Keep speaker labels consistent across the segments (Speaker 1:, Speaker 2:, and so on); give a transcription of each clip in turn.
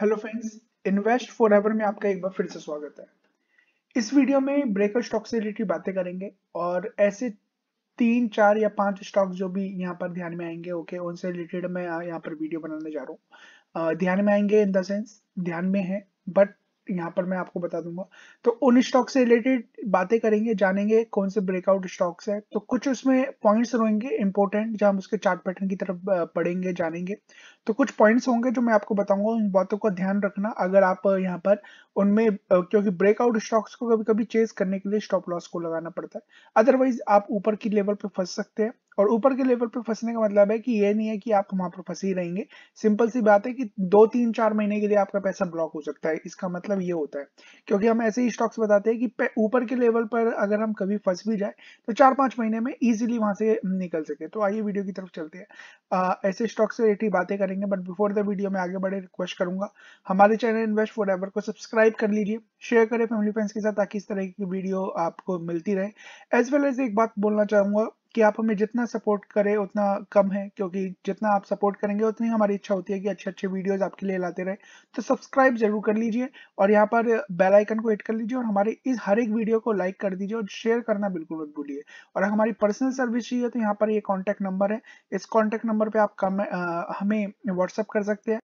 Speaker 1: hello friends invest forever में आपका एक बार फिर से स्वागत है इस वीडियो में ब्रेकर स्टॉक से रिलेटेड बातें करेंगे और ऐसे तीन चार या पांच स्टॉक जो भी यहाँ पर ध्यान में आएंगे ओके okay, उनसे रिलेटेड मैं यहाँ पर वीडियो बनाने जा रहा हूँ ध्यान में आएंगे इन द सेंस ध्यान में है बट यहाँ पर मैं आपको बता दूंगा तो उन स्टॉक से रिलेटेड बातें करेंगे जानेंगे कौन से ब्रेकआउट स्टॉक्स है तो कुछ उसमें पॉइंट्स रहेंगे इंपॉर्टेंट जहाँ हम उसके चार्ट पैटर्न की तरफ पढ़ेंगे जानेंगे तो कुछ पॉइंट्स होंगे जो मैं आपको बताऊंगा उन बातों का ध्यान रखना अगर आप यहाँ पर उनमें क्योंकि ब्रेकआउट स्टॉक्स को कभी कभी चेज करने के लिए स्टॉप लॉस को लगाना पड़ता है अदरवाइज आप ऊपर की लेवल पर फंस सकते हैं और ऊपर के लेवल पर फंसने का मतलब है कि ये नहीं है कि आप वहां पर फंसे ही रहेंगे सिंपल सी बात है कि दो तीन चार महीने के लिए आपका पैसा ब्लॉक हो सकता है इसका मतलब ये होता है क्योंकि हम ऐसे ही स्टॉक्स बताते हैं कि ऊपर के लेवल पर अगर हम कभी फंस भी जाए तो चार पांच महीने में इजिली वहां से निकल सके तो आइए वीडियो की तरफ चलते हैं ऐसे स्टॉक्स से रिलेटेड बातें करेंगे बट बिफोर द वीडियो में आगे बढ़े रिक्वेस्ट करूंगा हमारे चैनल इन्वेस्ट फॉर एवर को सब्सक्राइब कर लीजिए शेयर करें फैमिली फ्रेंड्स के साथ ताकि इस तरह की वीडियो आपको मिलती रहे एज वेल एज एक बात बोलना चाहूंगा कि आप हमें जितना सपोर्ट करें उतना कम है क्योंकि जितना आप सपोर्ट करेंगे उतनी हमारी इच्छा होती है कि अच्छे अच्छे वीडियोस आपके लिए लाते रहे तो सब्सक्राइब जरूर कर लीजिए और यहाँ पर बेल आइकन को हिट कर लीजिए और हमारे इस हर एक वीडियो को लाइक कर दीजिए और शेयर करना बिल्कुल मत भूलिए और हमारी पर्सनल सर्विस चाहिए तो यहाँ पर ये कॉन्टैक्ट नंबर है इस कॉन्टैक्ट नंबर पर आप कम, आ, हमें व्हाट्सअप कर सकते हैं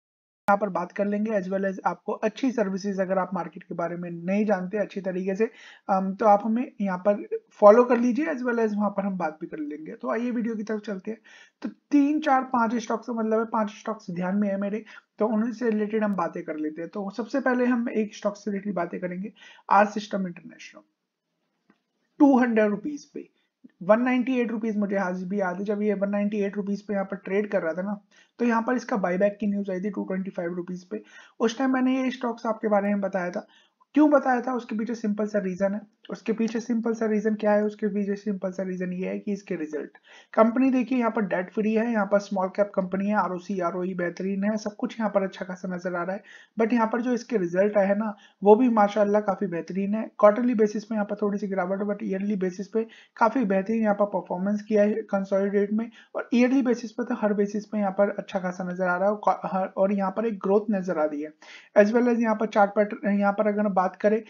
Speaker 1: यहाँ पर बात कर लेंगे एज वेल एज आपको अच्छी सर्विसेज अगर आप मार्केट के बारे में नहीं जानते अच्छी तरीके से तो आप हमें यहाँ पर फॉलो कर लीजिए एज वेल एज वहाँ पर हम बात भी कर लेंगे तो आइए वीडियो की तरफ चलते हैं तो तीन चार पांच स्टॉक्स तो मतलब है पांच स्टॉक्स ध्यान में है मेरे तो उनसे रिलेटेड हम बातें कर लेते हैं तो सबसे पहले हम एक स्टॉक से रिलेटेड बातें करेंगे R system international two hundred rupees पे वन एट रुपीज मुझे आज भी याद है जब ये वन नाइन्टी एट रुपीज पे यहाँ पर ट्रेड कर रहा था ना तो यहाँ पर इसका बाईबैक की न्यूज आई थी टू ट्वेंटी फाइव पे उस टाइम मैंने ये स्टॉक्स आपके बारे में बताया था क्यों बताया था उसके पीछे सिंपल सा रीजन है उसके पीछे सिंपल सा रीजन क्या है उसके पीछे सिंपल सा रीजन ये है कि इसके रिजल्ट कंपनी देखिए यहाँ पर डेट फ्री है यहाँ पर स्मॉल कैप कंपनी है आर ओसी आर बेहतरीन है सब कुछ यहाँ पर अच्छा खासा नजर आ रहा है बट यहाँ पर जो इसके रिजल्ट आए ना वो भी माशाला काफी बेहतरीन है क्वार्टरली बेसिस पे यहाँ पर थोड़ी सी गिरावट बट ईयरली बेसिस पे काफी बेहतरीन यहाँ पर परफॉर्मेंस किया है कंसोलिडेट में और ईयरली बेसिस पे तो हर बेसिस पे यहाँ पर अच्छा खासा नजर आ रहा है और यहाँ पर एक ग्रोथ नजर आ रही है एज वेल एज यहाँ पर चार्ट पैटर्न यहाँ पर अगर बात करें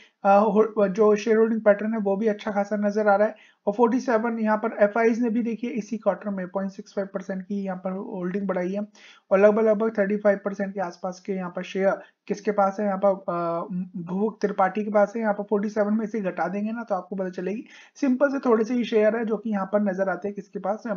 Speaker 1: जो शेयर होल्डिंग पैटर्न है वो भी अच्छा खासा नजर आ रहा है और 47 सेवन यहाँ पर एफ ने भी देखिए इसी क्वार्टर में 0.65 परसेंट की यहाँ पर होल्डिंग बढ़ाई है और लगभग लगभग 35 परसेंट के आसपास के यहाँ पर शेयर किसके पास है यहाँ पर भूख त्रिपाठी के पास है यहाँ पर 47 में इसे घटा देंगे ना तो आपको पता चलेगी सिंपल से थोड़े से ही शेयर है जो कि यहाँ पर नजर आते हैं किसके पास आ,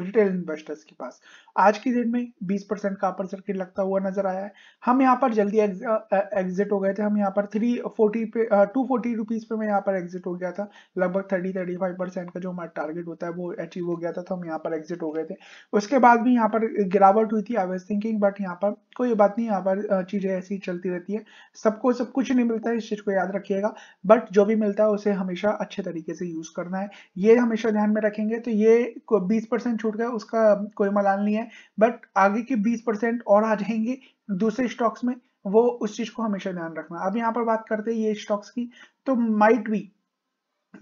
Speaker 1: रिटेल इन्वेस्टर्स के पास आज की डेट में बीस परसेंट का अपर सर्किट लगता हुआ नजर आया है हम यहाँ पर जल्दी एग्जिट हो गए थे हम यहाँ पर थ्री फोर्टी पे टू फोर्टी रुपीज पे मैं यहाँ पर एग्जिट हो गया था लगभग थर्टी थर्टी फाइव परसेंट का जो हमारा टारगेट होता है वो अचीव हो गया था तो हम यहाँ पर एग्जिट हो गए थे उसके बाद भी यहाँ पर गिरावट हुई थी आई वॉज थिंकिंग बट यहाँ पर कोई बात नहीं यहाँ पर चीज़ें ऐसी चलती रहती है सबको सब कुछ नहीं मिलता है इस चीज़ को याद रखिएगा बट जो भी मिलता है उसे हमेशा अच्छे तरीके से यूज़ करना है ये हमेशा ध्यान में रखेंगे तो ये बीस परसेंट छूट गया उसका कोई मलाल नहीं है बट आगे के बीस परसेंट और आ जाएंगे दूसरे स्टॉक्स में वो उस चीज को हमेशा ध्यान रखना अब यहाँ पर बात करते हैं ये स्टॉक्स की तो माइट भी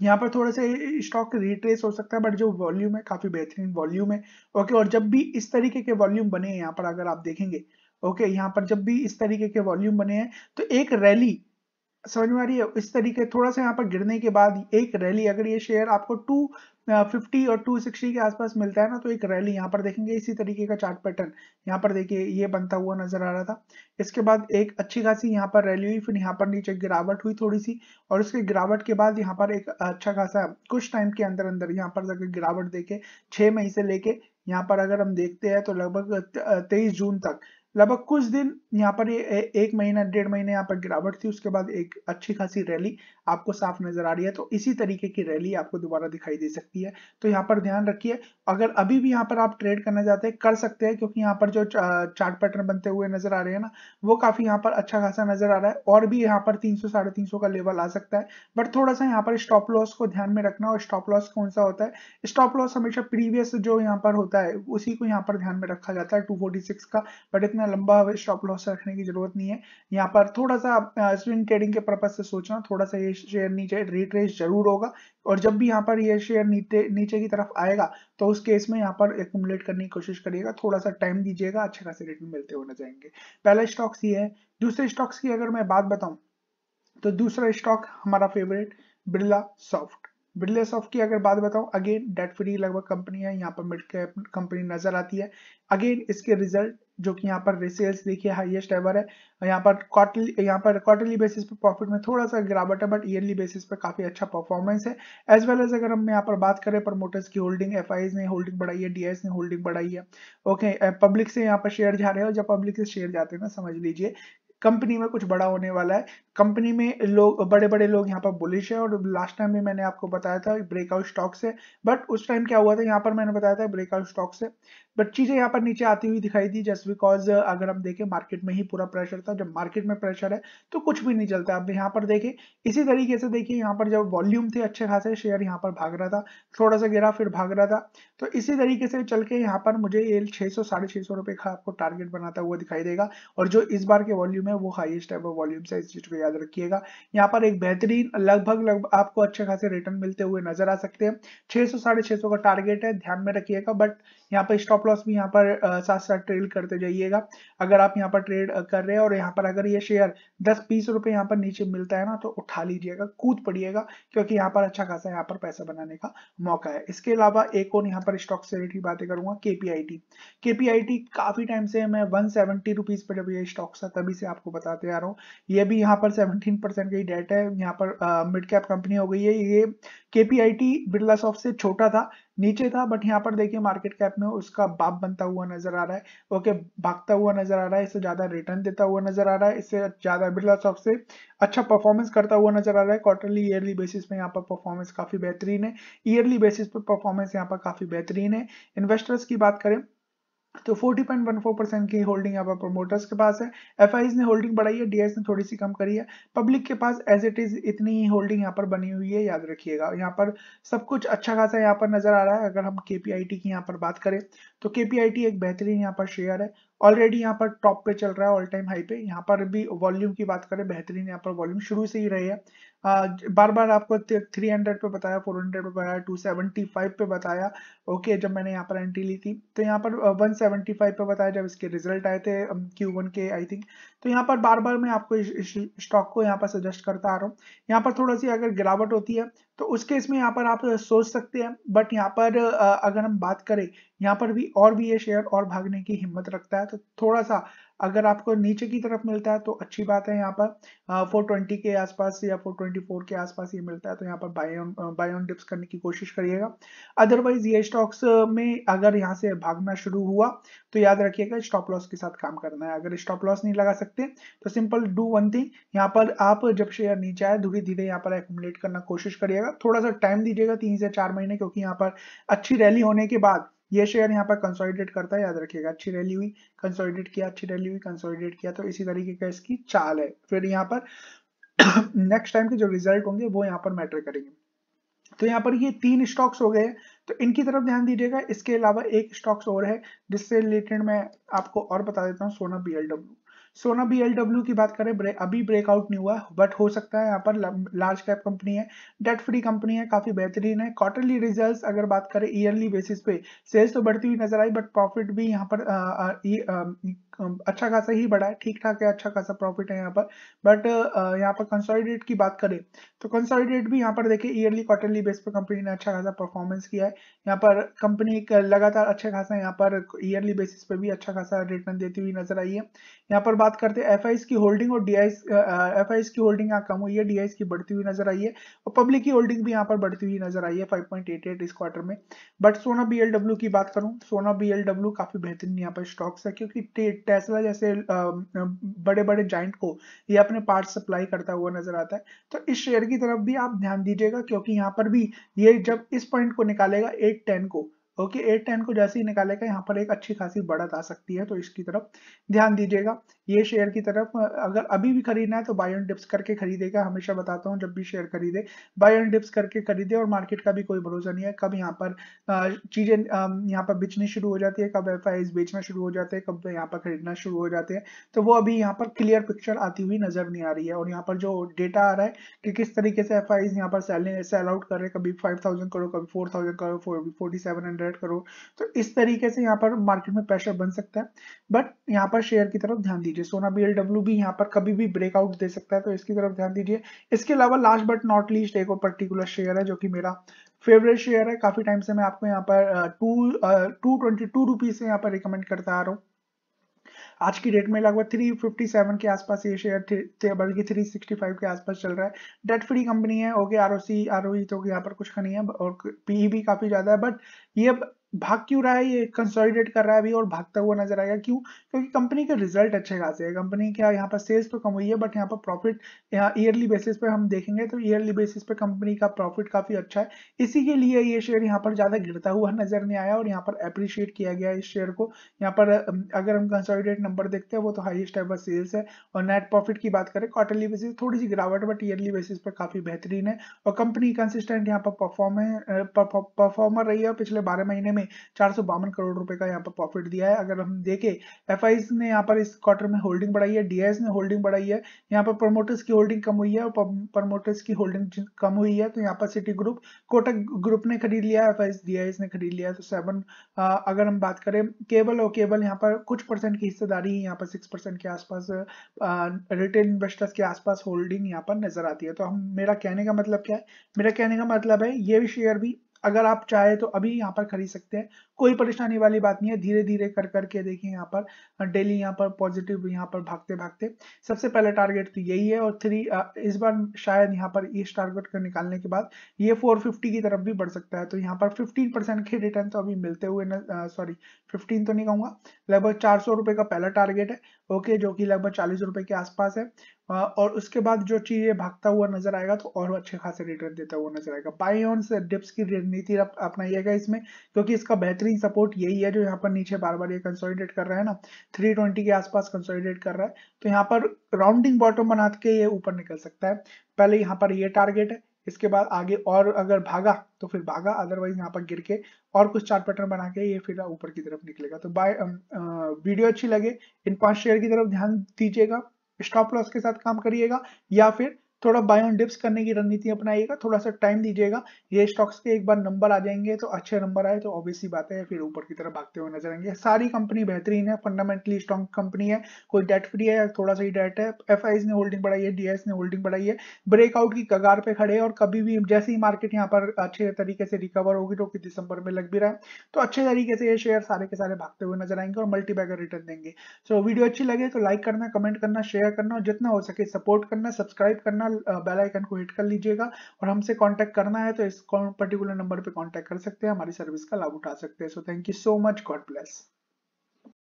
Speaker 1: यहाँ पर थोड़ा से स्टॉक रिट्रेस हो सकता है बट जो वॉल्यूम है काफी बेहतरीन वॉल्यूम है ओके और जब भी इस तरीके के वॉल्यूम बने हैं यहाँ पर अगर आप देखेंगे ओके यहाँ पर जब भी इस तरीके के वॉल्यूम बने हैं तो एक रैली समझ में आ रही है इस तरीके थोड़ा सा यहाँ पर गिरने के बाद एक रैली अगर ये शेयर आपको टू फिफ्टी uh, और टू सिक्सटी के आसपास मिलता है ना तो एक रैली यहाँ पर देखेंगे इसी तरीके का चार्ट पैटर्न यहाँ पर देखिए ये बनता हुआ नजर आ रहा था इसके बाद एक अच्छी खासी यहाँ पर रैली हुई फिर यहाँ पर नीचे गिरावट हुई थोड़ी सी और उसके गिरावट के बाद यहाँ पर एक अच्छा खासा कुछ टाइम के अंदर अंदर यहाँ पर अगर गिरावट देखे छह मई से लेके यहाँ पर अगर हम देखते हैं तो लगभग uh, तेईस जून तक लगभग कुछ दिन यहाँ पर ये एक महीना डेढ़ महीने यहाँ पर गिरावट थी उसके बाद एक अच्छी खासी रैली आपको साफ नजर आ रही है तो इसी तरीके की रैली आपको दोबारा दिखाई दे सकती है तो यहाँ पर ध्यान रखिए अगर अभी भी यहाँ पर आप ट्रेड करना चाहते हैं कर सकते हैं क्योंकि यहाँ पर जो चार्ट पैटर्न बनते हुए नजर आ रहे हैं ना वो काफी यहाँ पर अच्छा खासा नजर आ रहा है और भी यहाँ पर तीन सौ साढ़े तीन सौ का लेवल आ सकता है बट थोड़ा सा यहाँ पर स्टॉप लॉस को ध्यान में रखना और स्टॉप लॉस कौन सा होता है स्टॉप लॉस हमेशा प्रीवियस जो यहाँ पर होता है उसी को यहाँ पर ध्यान में रखा जाता है टू का बट इतना इतना लंबा हमें स्टॉप लॉस रखने की जरूरत नहीं है यहाँ पर थोड़ा सा स्विंग ट्रेडिंग के पर्पज से सोचना थोड़ा सा ये शेयर नीचे रिट्रेस जरूर होगा और जब भी यहाँ पर ये शेयर नीचे नीचे की तरफ आएगा तो उस केस में यहाँ पर एकट करने की कोशिश करिएगा थोड़ा सा टाइम दीजिएगा अच्छे खासे रिटर्न मिलते हुए नजर आएंगे पहला स्टॉक्स ये है दूसरे स्टॉक्स की अगर मैं बात बताऊं तो दूसरा स्टॉक हमारा favourite Birla soft Birla soft की अगर बात बताऊं अगेन डेट फ्री लगभग कंपनी है यहाँ पर मिड कैप कंपनी नजर आती है अगेन इसके रिजल्ट जो कि यहाँ पर सेल्स देखिए हाईएस्ट एवर है यहाँ पर क्वार्टरली यहाँ पर क्वार्टरली बेसिस पर प्रॉफिट में थोड़ा सा गिरावट है बट ईयरली बेसिस पे काफी अच्छा परफॉर्मेंस है एज वेल एज अगर हम यहाँ पर बात करें प्रमोटर्स की होल्डिंग एफ ने होल्डिंग बढ़ाई है डीएस ने होल्डिंग बढ़ाई है ओके पब्लिक से यहाँ पर शेयर जा रहे हैं और जब पब्लिक से शेयर जाते हैं ना समझ लीजिए कंपनी में कुछ बड़ा होने वाला है कंपनी में लोग बड़े बड़े लोग यहाँ पर बुलिश है और लास्ट टाइम भी मैंने आपको बताया था ब्रेकआउट स्टॉक से बट उस टाइम क्या हुआ था यहाँ पर मैंने बताया था ब्रेकआउट स्टॉक से बट चीज़ें यहाँ पर नीचे आती हुई दिखाई दी जस्ट बिकॉज अगर हम देखें मार्केट में ही पूरा प्रेशर था जब मार्केट में प्रेशर है तो कुछ भी नहीं चलता अब यहाँ पर देखें इसी तरीके से देखिए यहाँ पर जब वॉल्यूम थे अच्छे खासे शेयर यहाँ पर भाग रहा था थोड़ा सा गिरा फिर भाग रहा था तो इसी तरीके से चल के यहाँ पर मुझे ये छह सौ साढ़े छह सौ रुपए का आपको टारगेट बनाता हुआ दिखाई देगा और जो इस बार के वॉल्यूम है वो हाईएस्ट एवर वॉल्यूम से इस चीज को याद रखिएगा यहाँ पर एक बेहतरीन लगभग लगभग आपको अच्छे खासे रिटर्न मिलते हुए नजर आ सकते हैं छह सौ साढ़े छह सौ का टारगेट है ध्यान में रखिएगा बट यहाँ पर स्टॉप लॉस भी यहाँ पर साथ साथ ट्रेड करते जाइएगा अगर आप यहाँ पर ट्रेड कर रहे हैं और यहाँ पर अगर ये शेयर दस बीस रुपए यहाँ पर नीचे मिलता है ना तो उठा लीजिएगा कूद पड़िएगा क्योंकि यहाँ पर अच्छा खासा यहाँ पर पैसा बनाने का मौका है इसके अलावा एक और यहाँ पर स्टॉक से रिलेटेड बातें करूंगा केपीआईटी केपीआईटी काफी टाइम से मैं वन सेवेंटी रुपीज पर जब ये स्टॉक था तभी से आपको बताते आ रहा हूँ ये भी यहाँ पर सेवनटीन परसेंट का ही डेट है यहाँ पर मिड कैप कंपनी हो गई है ये केपीआईटी बिरला सॉफ्ट से छोटा था नीचे था बट यहाँ पर देखिए मार्केट कैप में उसका बाप बनता हुआ नजर आ रहा है ओके भागता हुआ नजर आ रहा है इससे ज्यादा रिटर्न देता हुआ नजर आ रहा है इससे ज्यादा बिरला स्टॉक से अच्छा परफॉर्मेंस करता हुआ नजर आ रहा है क्वार्टरली ईयरली बेसिस पे यहाँ पर परफॉर्मेंस काफी बेहतरीन है ईयरली बेसिस पे परफॉर्मेंस यहाँ पर काफी बेहतरीन है इन्वेस्टर्स की बात करें तो 40.14 परसेंट की होल्डिंग यहाँ पर प्रमोटर्स के पास है एफ ने होल्डिंग बढ़ाई है डीएस ने थोड़ी सी कम करी है पब्लिक के पास एज इट इज इतनी ही होल्डिंग यहाँ पर बनी हुई है याद रखिएगा यहाँ पर सब कुछ अच्छा खासा यहाँ पर नजर आ रहा है अगर हम केपीआईटी की यहाँ पर बात करें तो केपीआईटी एक बेहतरीन यहाँ पर शेयर है ऑलरेडी यहाँ पर टॉप पे चल रहा है ऑल टाइम हाई पे यहाँ पर भी वॉल्यूम की बात करें बेहतरीन यहाँ पर वॉल्यूम शुरू से ही रही है बार बार आपको 300 पे बताया 400 पे बताया 275 पे बताया ओके जब मैंने यहाँ पर एंट्री ली थी तो यहाँ पर 175 पे बताया जब इसके रिजल्ट आए थे um, Q1 के आई थिंक तो यहाँ पर बार बार मैं आपको स्टॉक को यहाँ पर सजेस्ट करता आ रहा हूँ यहाँ पर थोड़ा सी अगर गिरावट होती है तो उस केस में यहाँ पर आप सोच सकते हैं बट यहाँ पर अगर हम बात करें यहाँ पर भी और भी ये शेयर और भागने की हिम्मत रखता है तो थोड़ा सा अगर आपको नीचे की तरफ मिलता है तो अच्छी बात है यहाँ पर फोर हाँ, ट्वेंटी के आसपास या फोर ट्वेंटी फोर के आसपास ये मिलता है तो यहाँ पर बाय ऑन डिप्स करने की कोशिश करिएगा अदरवाइज ये स्टॉक्स में अगर यहाँ से भागना शुरू हुआ तो याद रखिएगा स्टॉप लॉस के साथ काम करना है अगर स्टॉप लॉस नहीं लगा सकते तो सिंपल डू वन थिंग यहाँ पर आप जब शेयर नीचे आए धीरे धीरे यहाँ पर एकट करना कोशिश करिएगा थोड़ा सा टाइम दीजिएगा तीन से चार महीने क्योंकि यहाँ पर अच्छी रैली होने के बाद ये शेयर यहाँ पर कंसोलिडेट करता है याद रखिएगा अच्छी रैली हुई कंसोलिडेट किया अच्छी रैली हुई कंसोलिडेट किया तो इसी तरीके का इसकी चाल है फिर यहाँ पर नेक्स्ट टाइम के जो रिजल्ट होंगे वो यहाँ पर मैटर करेंगे तो यहाँ पर ये तीन स्टॉक्स हो गए तो इनकी तरफ ध्यान दीजिएगा इसके अलावा एक स्टॉक्स और है जिससे रिलेटेड मैं आपको और बता देता हूँ सोना बीएलडब्ल्यू सोना बी की बात करें ब्रे, अभी ब्रेकआउट नहीं हुआ बट हो सकता है यहाँ पर लार्ज कैप कंपनी है डेट फ्री कंपनी है काफी बेहतरीन है क्वार्टरली रिजल्ट्स अगर बात करें ईयरली बेसिस पे सेल्स तो बढ़ती हुई नजर आई बट प्रॉफिट भी यहाँ पर अच्छा खासा ही बढ़ा है ठीक ठाक है अच्छा खासा प्रॉफिट है यहाँ पर बट यहाँ पर कंसोलिडेट की बात करें तो कंसोलिडेट भी यहाँ पर देखिए ईयरली क्वार्टरली बेस पर कंपनी ने अच्छा खासा परफॉर्मेंस किया है यहाँ पर कंपनी लगातार अच्छा खासा यहाँ पर ईयरली बेसिस पे भी अच्छा खासा रिटर्न देती हुई नजर आई है यहाँ पर बात करते हैं एफ की होल्डिंग और डी एफ आई की होल्डिंग यहाँ कम हुई है डी की बढ़ती हुई नजर आई है और पब्लिक की होल्डिंग भी यहाँ पर बढ़ती हुई नजर आई है फाइव इस क्वार्टर में बट सोना बी की बात करूँ सोना बी काफी बेहतरीन यहाँ पर स्टॉक्स है क्योंकि टेस्ला जैसे बड़े बड़े जाइंट को ये अपने पार्ट सप्लाई करता हुआ नजर आता है तो इस शेयर की तरफ भी आप ध्यान दीजिएगा क्योंकि यहाँ पर भी ये जब इस पॉइंट को निकालेगा एट टेन को ओके एट टेन को जैसे ही निकालेगा यहाँ पर एक अच्छी खासी बढ़त आ सकती है तो इसकी तरफ ध्यान दीजिएगा ये शेयर की तरफ अगर अभी भी खरीदना है तो बाय ऑन डिप्स करके खरीदेगा हमेशा बताता हूँ जब भी शेयर खरीदे बाय एंड डिप्स करके खरीदे और मार्केट का भी कोई भरोसा नहीं है कब यहाँ पर चीजें यहाँ पर बेचनी शुरू हो जाती है कब एफ बेचना शुरू हो जाते हैं कब तो यहाँ पर खरीदना शुरू हो जाते हैं तो वो अभी यहाँ पर क्लियर पिक्चर आती हुई नजर नहीं आ रही है और यहाँ पर जो डेटा आ रहा है कि किस तरीके से एफ आई यहाँ पर सेल आउट कर रहे हैं कभी फाइव करोड़ कभी फोर करोड़ फोर्टी ट्रेड करो तो इस तरीके से यहाँ पर मार्केट में प्रेशर बन सकता है बट यहाँ पर शेयर की तरफ ध्यान दीजिए सोना बी एल भी यहाँ पर कभी भी ब्रेकआउट दे सकता है तो इसकी तरफ ध्यान दीजिए इसके अलावा लास्ट बट नॉट लीस्ट एक और पर्टिकुलर शेयर है जो कि मेरा फेवरेट शेयर है काफी टाइम से मैं आपको यहाँ पर two two twenty two rupees से यहाँ पर रिकमेंड करता आ रहा हूँ आज की डेट में लगभग 357 के आसपास ये शेयर बल्कि 365 के आसपास चल रहा है डेट फ्री कंपनी है okay R O C R O तो यहाँ पर कुछ का नहीं है और पीई e भी काफी ज्यादा है बट ये भाग क्यों रहा है ये कंसोलिडेट कर रहा है अभी और भागता हुआ नजर आएगा क्यों क्योंकि कंपनी के रिजल्ट अच्छे खासे है कंपनी क्या यहाँ पर सेल्स तो कम हुई है बट यहाँ पर प्रॉफिट यहाँ ईयरली बेसिस पे हम देखेंगे तो ईयरली बेसिस पे कंपनी का प्रॉफिट काफी अच्छा है इसी के लिए ये शेयर यहाँ पर ज्यादा गिरता हुआ नजर नहीं आया और यहाँ पर अप्रिशिएट किया गया इस शेयर को यहाँ पर अगर हम कंसोलिडेट नंबर देखते हैं वो तो हाइएस्ट एवर सेल्स है और नेट प्रॉफिट की बात करें क्वार्टरली बेसिस थोड़ी सी गिरावट बट ईयरली बेसिस पर काफी बेहतरीन है और कंपनी कंसिस्टेंट यहाँ पर परफॉर्म परफॉर्मर रही है पिछले बारह महीने में चार करोड़ रुपए का यहाँ पर प्रॉफिट दिया है अगर हम देखें एफ ने यहाँ पर इस क्वार्टर में होल्डिंग बढ़ाई है डीआईएस ने होल्डिंग बढ़ाई है यहाँ पर प्रमोटर्स की होल्डिंग कम हुई है और प्रमोटर्स की होल्डिंग कम हुई है तो यहाँ पर सिटी ग्रुप कोटक ग्रुप ने खरीद लिया एफ आई ने खरीद लिया तो सेवन अगर हम बात करें केबल और केबल यहाँ पर कुछ परसेंट की हिस्सेदारी यहाँ पर सिक्स परसेंट के आसपास रिटेल इन्वेस्टर्स के आसपास होल्डिंग यहाँ पर नजर आती है तो हम मेरा कहने का मतलब क्या है मेरा कहने का मतलब है ये भी शेयर भी अगर आप चाहे तो अभी यहाँ पर खरीद सकते हैं कोई परेशानी वाली बात नहीं है धीरे धीरे कर करके देखिए यहाँ पर डेली यहाँ पर पॉजिटिव यहाँ पर भागते भागते सबसे पहला टारगेट तो यही है और थ्री इस बार शायद यहाँ पर इस टारगेट को निकालने के बाद ये 450 की तरफ भी बढ़ सकता है तो यहाँ पर 15 परसेंट के रिटर्न तो अभी मिलते हुए सॉरी फिफ्टीन तो नहीं कहूँगा लगभग चार सौ का पहला टारगेट है ओके जो की लगभग चालीस के आसपास है हाँ, और उसके बाद जो चीज ये भागता हुआ नजर आएगा तो और अच्छे खासे रिटर्न देता हुआ नजर आएगा बाई ऑन से डिप्स की रणनीति अपनाइएगा इसमें क्योंकि इसका बेहतरीन सपोर्ट यही है जो यहाँ पर नीचे बार बार ये कंसोलिडेट कर रहा है ना 320 के आसपास कंसोलिडेट कर रहा है तो यहाँ पर राउंडिंग बॉटम बना के ये ऊपर निकल सकता है पहले यहाँ पर ये टारगेट है इसके बाद आगे और अगर भागा तो फिर भागा अदरवाइज यहाँ पर गिर के और कुछ चार्ट पैटर्न बना के ये फिर ऊपर की तरफ निकलेगा तो बाय वीडियो अच्छी लगे इन पांच शेयर की तरफ ध्यान दीजिएगा स्टॉप लॉस के साथ काम करिएगा या फिर थोड़ा बाय ऑन डिप्स करने की रणनीति अपनाइएगा थोड़ा सा टाइम दीजिएगा ये स्टॉक्स के एक बार नंबर आ जाएंगे तो अच्छे नंबर आए तो ऑब्वियसली बात है फिर ऊपर की तरफ भागते हुए नजर आएंगे सारी कंपनी बेहतरीन है फंडामेंटली स्ट्रॉन्ग कंपनी है कोई डेट फ्री है थोड़ा सा ही डेट है एफ ने होल्डिंग बढ़ाई है डीएस ने होल्डिंग बढ़ाई है ब्रेकआउट की कगार पे खड़े और कभी भी जैसे ही मार्केट यहाँ पर अच्छे तरीके से रिकवर होगी तो दिसंबर में लग भी रहा है तो अच्छे तरीके से ये शेयर सारे के सारे भागते हुए नजर आएंगे और मल्टीबैगर रिटर्न देंगे सो वीडियो अच्छी लगे तो लाइक करना कमेंट करना शेयर करना और जितना हो सके सपोर्ट करना सब्सक्राइब करना बिल्कुल बेल आइकन को हिट कर लीजिएगा और हमसे कांटेक्ट करना है तो इस पर्टिकुलर नंबर पे कांटेक्ट कर सकते हैं हमारी सर्विस का लाभ उठा सकते हैं so thank you so much God bless